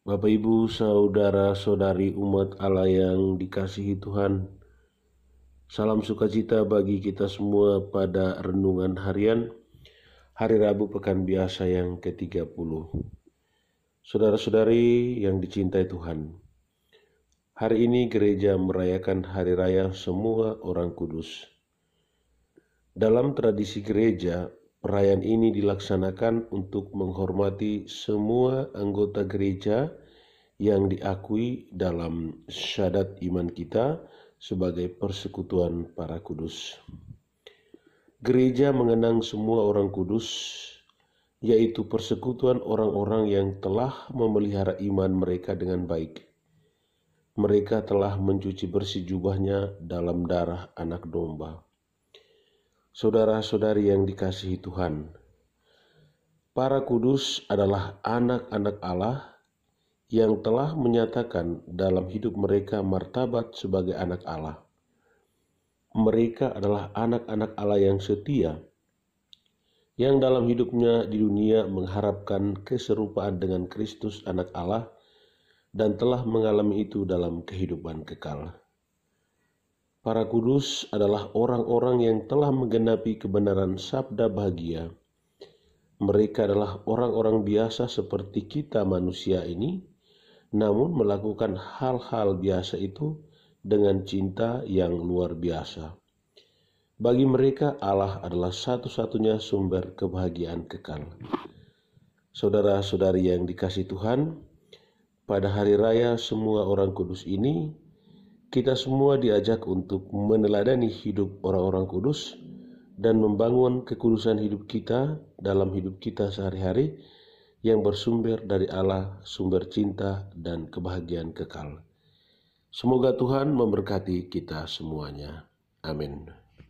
Bapak Ibu, saudara-saudari umat Allah yang dikasihi Tuhan. Salam sukacita bagi kita semua pada renungan harian hari Rabu pekan biasa yang ke-30. Saudara-saudari yang dicintai Tuhan. Hari ini gereja merayakan hari raya semua orang kudus. Dalam tradisi gereja, Perayaan ini dilaksanakan untuk menghormati semua anggota gereja yang diakui dalam syadat iman kita sebagai persekutuan para kudus. Gereja mengenang semua orang kudus, yaitu persekutuan orang-orang yang telah memelihara iman mereka dengan baik. Mereka telah mencuci bersih jubahnya dalam darah Anak Domba Saudara-saudari yang dikasihi Tuhan, para kudus adalah anak-anak Allah yang telah menyatakan dalam hidup mereka martabat sebagai anak Allah. Mereka adalah anak-anak Allah yang setia, yang dalam hidupnya di dunia mengharapkan keserupaan dengan Kristus, Anak Allah, dan telah mengalami itu dalam kehidupan kekal. Para kudus adalah orang-orang yang telah menggenapi kebenaran sabda bahagia. Mereka adalah orang-orang biasa seperti kita manusia ini, namun melakukan hal-hal biasa itu dengan cinta yang luar biasa. Bagi mereka, Allah adalah satu-satunya sumber kebahagiaan kekal. Saudara-saudari yang dikasih Tuhan, pada hari raya semua orang kudus ini kita semua diajak untuk meneladani hidup orang-orang kudus dan membangun kekudusan hidup kita dalam hidup kita sehari-hari yang bersumber dari Allah, sumber cinta dan kebahagiaan kekal. Semoga Tuhan memberkati kita semuanya. Amin.